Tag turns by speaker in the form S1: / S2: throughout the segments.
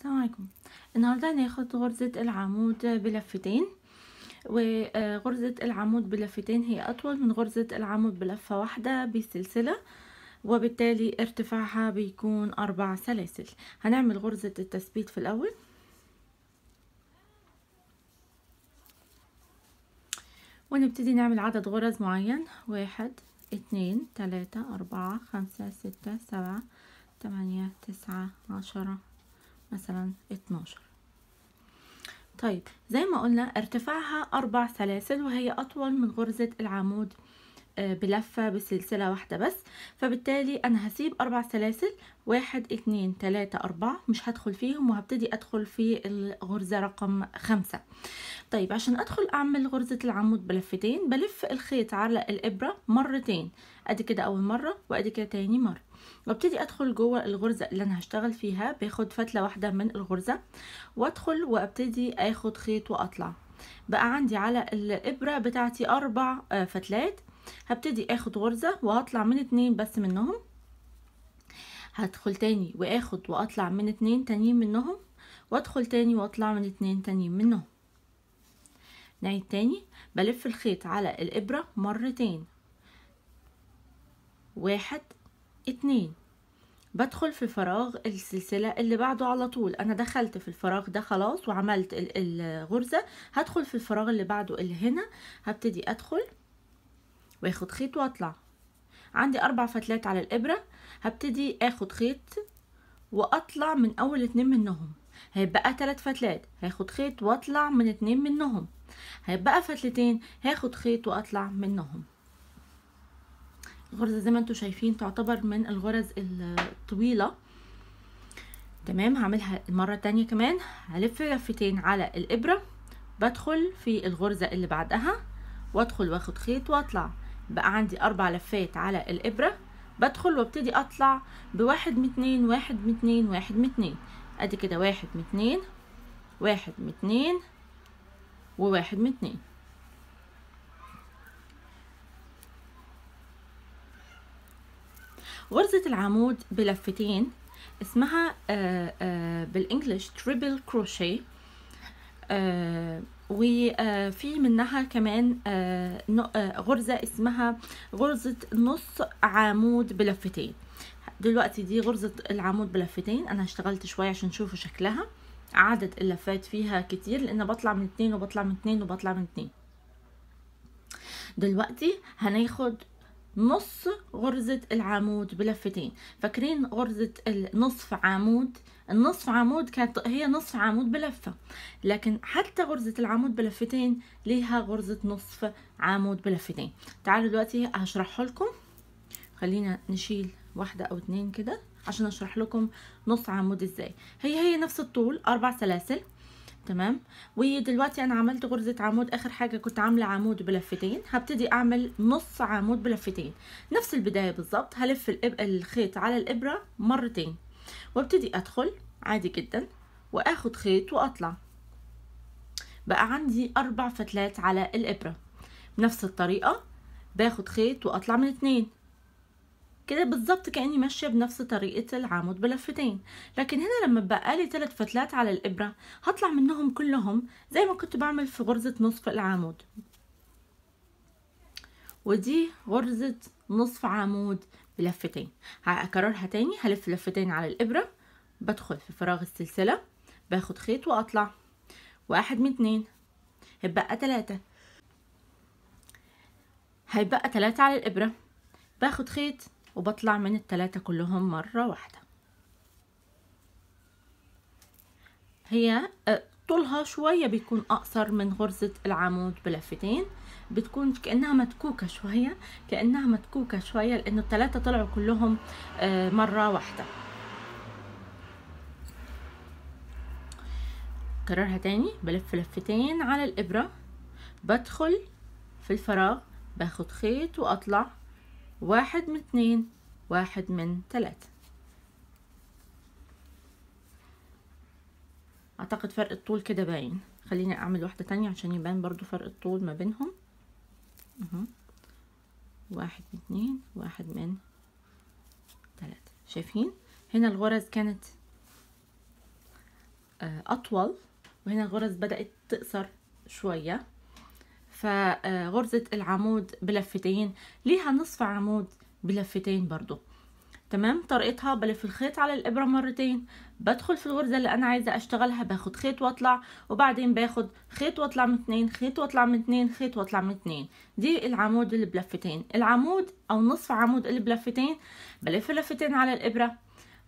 S1: السلام عليكم النهاردة هناخد غرزة العمود بلفتين وغرزة العمود بلفتين هي أطول من غرزة العمود بلفة واحدة بسلسله وبالتالي ارتفاعها بيكون أربع سلاسل هنعمل غرزة التثبيت في الأول ونبتدي نعمل عدد غرز معين واحد اتنين تلاتة أربعة خمسة ستة سبعة تمانية تسعة عشرة مثلا 12 طيب زي ما قلنا ارتفاعها أربع سلاسل وهي أطول من غرزة العمود آه، بلفة بسلسلة واحدة بس فبالتالي أنا هسيب أربع سلاسل واحد اتنين تلاتة أربعة مش هدخل فيهم وهبتدي أدخل في الغرزة رقم خمسة طيب عشان أدخل أعمل غرزة العمود بلفتين بلف الخيط على الإبرة مرتين أدي كده أول مرة وأدي كده تاني مرة وابتدي ادخل جوه الغرزه اللي انا هشتغل فيها باخد فتله واحده من الغرزه وادخل وابتدي اخد خيط واطلع بقى عندي على الابره بتاعتي اربع آه، فتلات هبتدي اخد غرزة وهطلع من اتنين بس منهم هدخل تاني واخد واطلع من اتنين تانيين منهم وادخل تاني واطلع من اتنين تانيين منهم نعيد تاني بلف الخيط على الابرة مرتين واحد اتنين بدخل في فراغ السلسلة اللي بعده على طول انا دخلت في الفراغ ده خلاص وعملت الغرزة هدخل في الفراغ اللي بعده اللي هنا هبتدي ادخل واخد خيط واطلع عندي اربع فتلات على الابره هبتدي اخد خيط واطلع من اول اتنين منهم هيبقى تلات فتلات هاخد خيط واطلع من اتنين منهم هيبقى فتلتين هاخد خيط واطلع منهم الغرزه زي ما انتم شايفين تعتبر من الغرز الطويله تمام هعملها المره التانية كمان هلف لفتين على الابره بدخل في الغرزه اللي بعدها وادخل واخد خيط واطلع بقى عندي اربع لفات على الابره بدخل وابتدي اطلع بواحد من اتنين واحد من اتنين واحد من اتنين ادي كده واحد من اتنين واحد من اتنين وواحد من اتنين غرزة العمود بلفتين اسمها آآ آه، آآ آه، بالانجلش تريبل كروشيه وفي منها كمان آه، آه، غرزة اسمها غرزة نص عمود بلفتين دلوقتي دي غرزة العمود بلفتين انا اشتغلت شوية عشان تشوفوا شكلها عدد اللفات فيها كتير لان بطلع من اتنين وبطلع من اتنين وبطلع من اتنين دلوقتي هناخد نص غرزة العمود بلفتين فاكرين غرزة النصف عمود النصف عمود كانت هي نصف عمود بلفة لكن حتى غرزة العمود بلفتين ليها غرزة نصف عمود بلفتين تعالوا دلوقتي هشرح لكم خلينا نشيل واحدة او اتنين كده عشان اشرح لكم نص عمود ازاي هي هي نفس الطول اربع سلاسل تمام ودلوقتي انا عملت غرزه عمود اخر حاجه كنت عامله عمود بلفتين هبتدي اعمل نص عمود بلفتين نفس البدايه بالظبط هلف الخيط على الابره مرتين وابتدي ادخل عادي جدا واخد خيط واطلع بقى عندي اربع فتلات على الابره بنفس الطريقه باخد خيط واطلع من اتنين كده بالظبط كاني ماشيه بنفس طريقه العمود بلفتين لكن هنا لما بقى لي ثلاث فتلات على الابره هطلع منهم كلهم زي ما كنت بعمل في غرزه نصف العمود ودي غرزه نصف عمود بلفتين هكررها تاني هلف لفتين على الابره بدخل في فراغ السلسله باخد خيط واطلع واحد من اتنين هيبقى تلاتة هيبقى تلاتة على الابره باخد خيط وبطلع من التلاتة كلهم مرة واحدة هي آه، طولها شوية بيكون أقصر من غرزة العمود بلفتين بتكون كأنها متكوكة شوية كأنها متكوكة شوية لأن التلاتة طلعوا كلهم آه، مرة واحدة كررها تاني بلف لفتين على الإبرة بدخل في الفراغ باخد خيط وأطلع واحد من اثنين واحد من ثلاثة أعتقد فرق الطول كده باين خليني أعمل واحدة تانية عشان يبان برضو فرق الطول ما بينهم أهو. واحد من اثنين واحد من ثلاثة شايفين هنا الغرز كانت آه، أطول وهنا الغرز بدأت تقصر شوية فغرزة العمود بلفتين ليها نصف عمود بلفتين برضو تمام طريقتها بلف الخيط على الإبرة مرتين بدخل في الغرزة اللي أنا عايزة أشتغلها باخد خيط وأطلع وبعدين باخد خيط وأطلع من اتنين خيط وأطلع من اتنين خيط وأطلع من اتنين دي العمود اللي بلفتين العمود أو نصف عمود اللي بلفتين بلف لفتين على الإبرة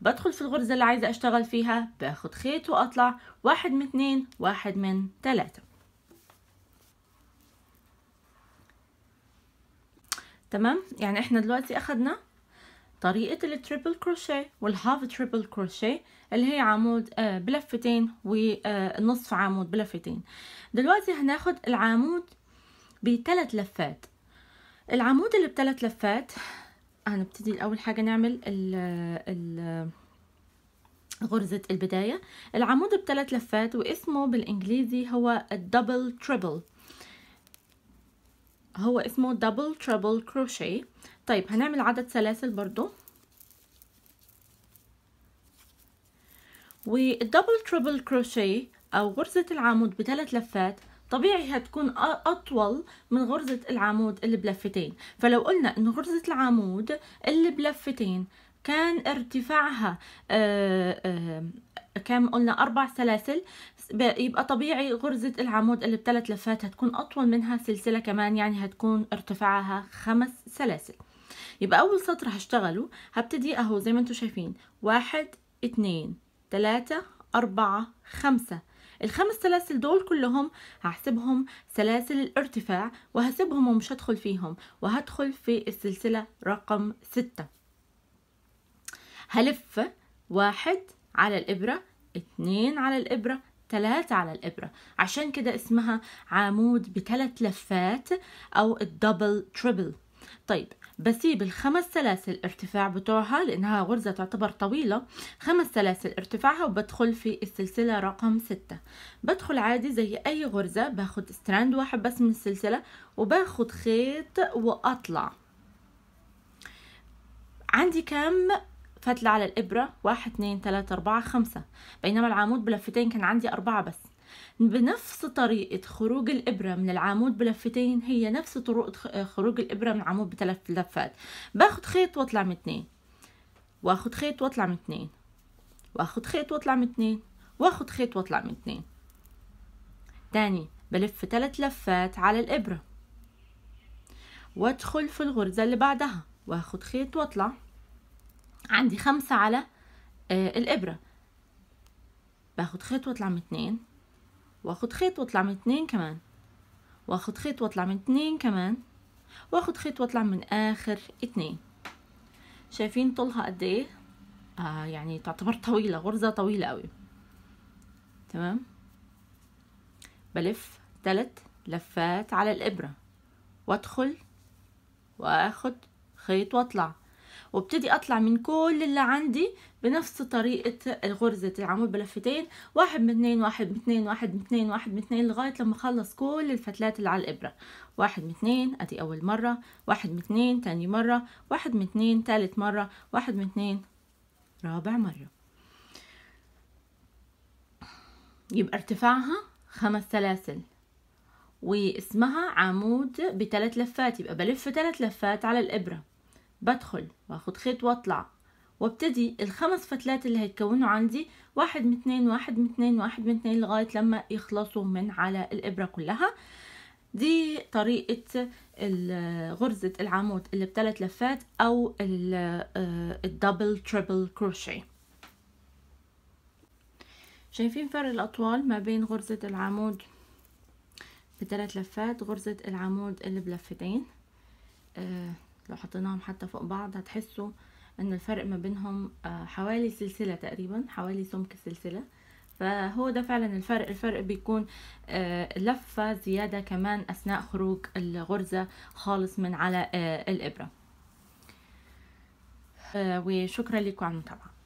S1: بدخل في الغرزة اللي عايزة أشتغل فيها باخد خيط وأطلع واحد من اتنين واحد من تلاتة تمام يعني احنا دلوقتي اخدنا طريقة التريبل كروشيه والهاف تريبل كروشيه اللي هي عمود آه، بلفتين ونصف آه، عمود بلفتين دلوقتي هناخد العمود بثلاث لفات العمود اللي بثلاث لفات هنبتدي اول حاجة نعمل ال ال غرزة البداية العمود بثلاث لفات واسمه بالانجليزي هو الدبل تريبل هو اسمه دبل تربل كروشيه طيب هنعمل عدد سلاسل برضو والدبل تربل كروشيه او غرزة العمود بثلاث لفات طبيعي هتكون اطول من غرزة العمود اللي بلفتين فلو قلنا ان غرزة العمود اللي بلفتين كان ارتفاعها آآ آه، آآ آه، كم قلنا أربع سلاسل يبقى طبيعي غرزة العمود اللي بثلاث لفات هتكون أطول منها سلسلة كمان يعني هتكون ارتفاعها خمس سلاسل يبقى أول سطر هشتغله هبتدي أهو زي ما انتم شايفين واحد اتنين تلاتة أربعة خمسة الخمس سلاسل دول كلهم هحسبهم سلاسل الارتفاع وهسيبهم ومش هدخل فيهم وهدخل في السلسلة رقم ستة هلف واحد على الإبرة اتنين على الإبرة ثلاثة على الإبرة عشان كده اسمها عمود بثلاث لفات أو الدبل تريبل طيب بسيب الخمس سلاسل ارتفاع بتوعها لأنها غرزة تعتبر طويلة خمس سلاسل ارتفاعها وبدخل في السلسلة رقم ستة بدخل عادي زي أي غرزة باخد ستراند واحد بس من السلسلة وباخد خيط وأطلع عندي كام فتلة على الإبرة واحد اتنين ثلاثة أربعة خمسة بينما العمود بلفتين كان عندي أربعة بس بنفس طريقة خروج الإبرة من العمود بلفتين هي نفس طرق آه، خروج الإبرة من العمود بثلاث لفات باخد خيط واطلع من اتنين واخد خيط واطلع من اتنين واخد خيط واطلع من اتنين واخد خيط واطلع من اتنين تاني بلف ثلاث لفات على الإبرة وادخل في الغرزة اللي بعدها واخد خيط واطلع عندي خمسة على آه الإبرة باخد خيط واطلع من اتنين واخد خيط واطلع من اتنين كمان واخد خيط واطلع من اتنين كمان واخد خيط واطلع من اخر اتنين شايفين طولها قد ايه آه يعني تعتبر طويلة غرزة طويلة قوي تمام بلف تلت لفات على الابرة وادخل واخد خيط واطلع وابتدي اطلع من كل اللي عندي بنفس طريقة غرزة العمود بلفتين واحد من اتنين واحد من اتنين واحد من اتنين واحد من اثنين لغاية لما اخلص كل الفتلات اللي على الابرة واحد من اتنين ادي اول مرة واحد من اتنين تاني مرة واحد من اتنين تالت مرة واحد من اتنين رابع مرة يبقى ارتفاعها خمس سلاسل واسمها عمود بثلاث لفات يبقى بلف ثلاث لفات على الابره بدخل باخد خيط واطلع وابتدي الخمس فتلات اللي هيتكونوا عندي واحد من اتنين واحد من اتنين واحد من اتنين لغاية لما يخلصوا من على الإبرة كلها دي طريقة غرزة العمود اللي بثلاث لفات أو آه، الدبل تريبل كروشيه شايفين فرق الأطوال ما بين غرزة العمود بثلاث لفات غرزة العمود اللي بلفتين آه لو حطيناهم حتى فوق بعض هتحسوا ان الفرق ما بينهم آه، حوالي سلسلة تقريبا حوالي سمك السلسلة فهو ده فعلا الفرق الفرق بيكون آه، لفة زيادة كمان اثناء خروج الغرزة خالص من على آه، الابرة وشكرا لكم على المتابعة